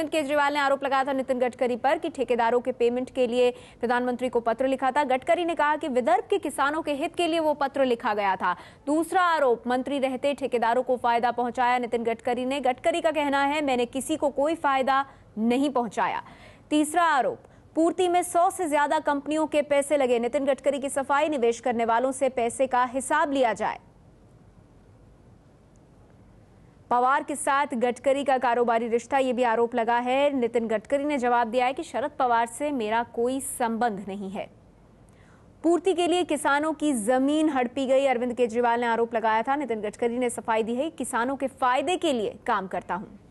अरविंद केजरीवाल ने आरोप लगाया था नितिन गडकरी पर कि ठेकेदारों के पेमेंट के लिए प्रधानमंत्री को पत्र लिखा था गडकरी ने कहा कि विदर्भ के किसानों के हित के लिए वो पत्र लिखा गया था दूसरा आरोप मंत्री रहते ठेकेदारों को फायदा पहुंचाया नितिन गडकरी ने गडकरी का कहना है मैंने किसी को कोई फायदा नहीं पहुंचाया तीसरा आरोप पूर्ति में सौ से ज्यादा कंपनियों के पैसे लगे नितिन गडकरी की सफाई निवेश करने वालों से पैसे का हिसाब लिया जाए पवार के साथ गडकरी का कारोबारी रिश्ता ये भी आरोप लगा है नितिन गडकरी ने जवाब दिया है कि शरद पवार से मेरा कोई संबंध नहीं है पूर्ति के लिए किसानों की जमीन हड़पी गई अरविंद केजरीवाल ने आरोप लगाया था नितिन गडकरी ने सफाई दी है किसानों के फायदे के लिए काम करता हूं